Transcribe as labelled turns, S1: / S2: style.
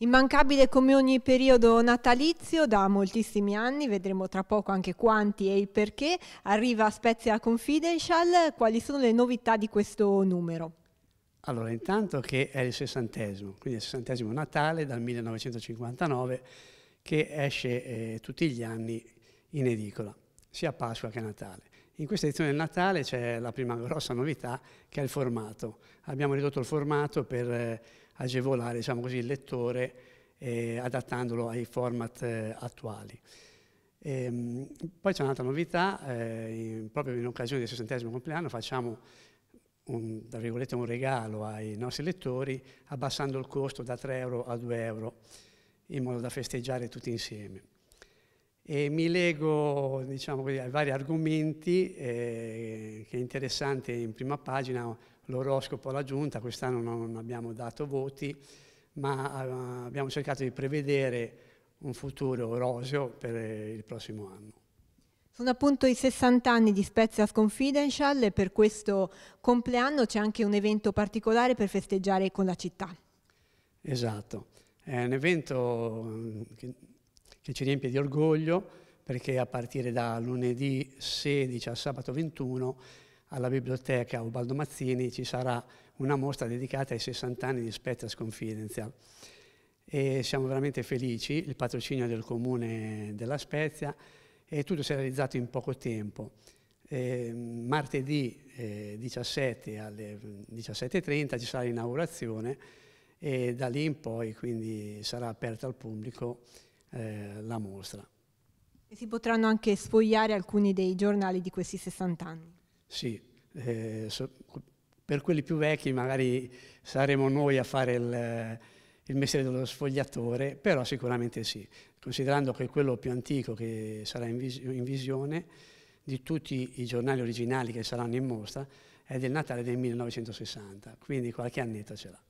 S1: Immancabile come ogni periodo natalizio da moltissimi anni, vedremo tra poco anche quanti e il perché, arriva Spezia Confidential, quali sono le novità di questo numero?
S2: Allora, intanto che è il sessantesimo, quindi il sessantesimo Natale dal 1959 che esce eh, tutti gli anni in edicola, sia Pasqua che Natale. In questa edizione del Natale c'è la prima grossa novità che è il formato. Abbiamo ridotto il formato per... Eh, agevolare diciamo così, il lettore eh, adattandolo ai format eh, attuali. E, ehm, poi c'è un'altra novità, eh, in, proprio in occasione del 60 compleanno facciamo un, un, regalo ai nostri lettori abbassando il costo da 3 euro a 2 euro in modo da festeggiare tutti insieme. E mi leggo diciamo, ai vari argomenti, eh, che è interessante in prima pagina, l'oroscopo alla giunta, quest'anno non abbiamo dato voti, ma eh, abbiamo cercato di prevedere un futuro roseo per eh, il prossimo anno.
S1: Sono appunto i 60 anni di Spezias Confidential e per questo compleanno c'è anche un evento particolare per festeggiare con la città.
S2: Esatto, è un evento mm, che che ci riempie di orgoglio perché a partire da lunedì 16 al sabato 21 alla biblioteca Ubaldo Mazzini ci sarà una mostra dedicata ai 60 anni di Spectras Confidential. E siamo veramente felici, il patrocinio del Comune della Spezia e tutto si è realizzato in poco tempo. Eh, martedì eh, 17 alle 17.30 mm, ci sarà l'inaugurazione e da lì in poi quindi sarà aperta al pubblico eh, la mostra.
S1: E si potranno anche sfogliare alcuni dei giornali di questi 60 anni.
S2: Sì, eh, so, per quelli più vecchi magari saremo noi a fare il, il mestiere dello sfogliatore, però sicuramente sì, considerando che quello più antico che sarà in, vis in visione di tutti i giornali originali che saranno in mostra è del Natale del 1960, quindi qualche annetta ce l'ha.